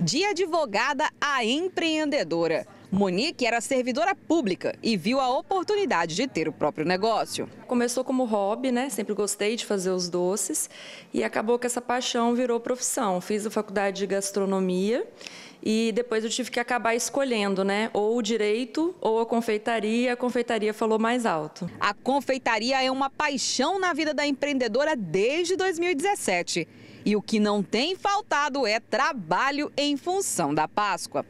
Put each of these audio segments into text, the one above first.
de advogada a empreendedora. Monique era servidora pública e viu a oportunidade de ter o próprio negócio. Começou como hobby, né? Sempre gostei de fazer os doces e acabou que essa paixão virou profissão. Fiz a faculdade de gastronomia e depois eu tive que acabar escolhendo, né? Ou o direito ou a confeitaria. A confeitaria falou mais alto. A confeitaria é uma paixão na vida da empreendedora desde 2017. E o que não tem faltado é trabalho em função da Páscoa.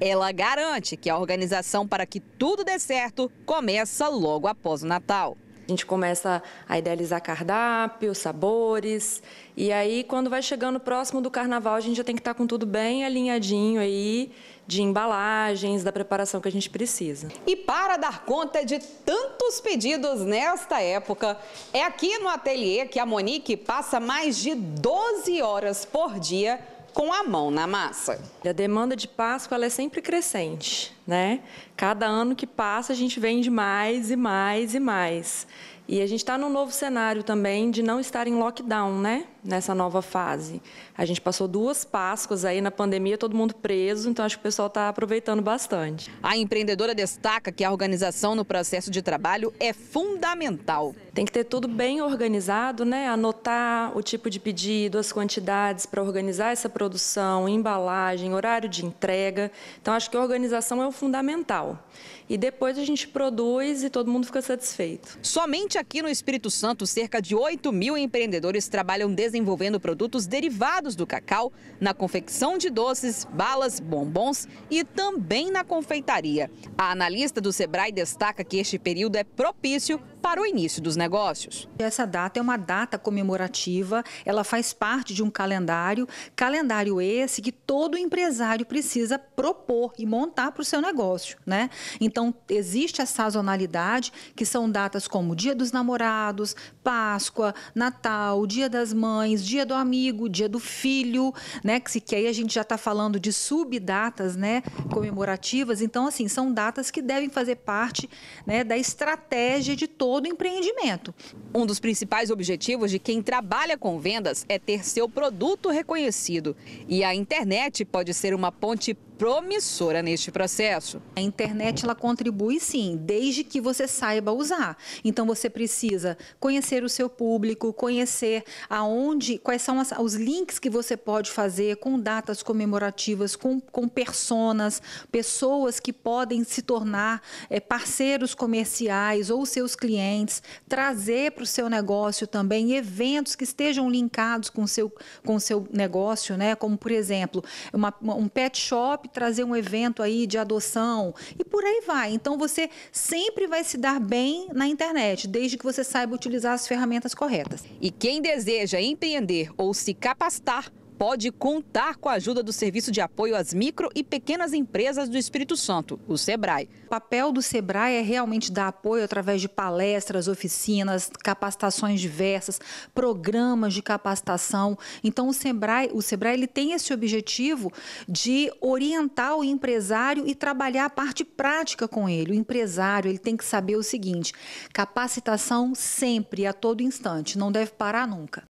Ela garante que a organização para que tudo dê certo começa logo após o Natal gente começa a idealizar cardápio, sabores, e aí quando vai chegando próximo do carnaval, a gente já tem que estar tá com tudo bem alinhadinho aí de embalagens, da preparação que a gente precisa. E para dar conta de tantos pedidos nesta época, é aqui no ateliê que a Monique passa mais de 12 horas por dia com a mão na massa? A demanda de Páscoa ela é sempre crescente, né? Cada ano que passa a gente vende mais e mais e mais. E a gente está num novo cenário também de não estar em lockdown, né? Nessa nova fase. A gente passou duas Páscoas aí na pandemia, todo mundo preso, então acho que o pessoal está aproveitando bastante. A empreendedora destaca que a organização no processo de trabalho é fundamental. Tem que ter tudo bem organizado, né? Anotar o tipo de pedido, as quantidades para organizar essa produção, embalagem, horário de entrega. Então acho que a organização é o fundamental. E depois a gente produz e todo mundo fica satisfeito. Somente aqui no Espírito Santo, cerca de 8 mil empreendedores trabalham desenvolvendo produtos derivados do cacau na confecção de doces, balas, bombons e também na confeitaria. A analista do Sebrae destaca que este período é propício para o início dos negócios. Essa data é uma data comemorativa, ela faz parte de um calendário, calendário esse que todo empresário precisa propor e montar para o seu negócio, né? Então, existe a sazonalidade, que são datas como Dia dos Namorados, Páscoa, Natal, Dia das Mães, Dia do Amigo, Dia do Filho, né? Que, que aí a gente já está falando de subdatas, né? Comemorativas. Então, assim, são datas que devem fazer parte né, da estratégia de todo todo empreendimento. Um dos principais objetivos de quem trabalha com vendas é ter seu produto reconhecido. E a internet pode ser uma ponte promissora neste processo. A internet ela contribui sim, desde que você saiba usar. Então você precisa conhecer o seu público, conhecer aonde, quais são as, os links que você pode fazer com datas comemorativas, com, com personas, pessoas que podem se tornar é, parceiros comerciais ou seus clientes, trazer para o seu negócio também eventos que estejam linkados com o seu, com seu negócio, né? Como por exemplo, uma, um pet shop trazer um evento aí de adoção e por aí vai. Então você sempre vai se dar bem na internet, desde que você saiba utilizar as ferramentas corretas. E quem deseja empreender ou se capacitar, pode contar com a ajuda do Serviço de Apoio às Micro e Pequenas Empresas do Espírito Santo, o SEBRAE. O papel do SEBRAE é realmente dar apoio através de palestras, oficinas, capacitações diversas, programas de capacitação. Então, o SEBRAE, o SEBRAE ele tem esse objetivo de orientar o empresário e trabalhar a parte prática com ele. O empresário ele tem que saber o seguinte: capacitação sempre, a todo instante, não deve parar nunca.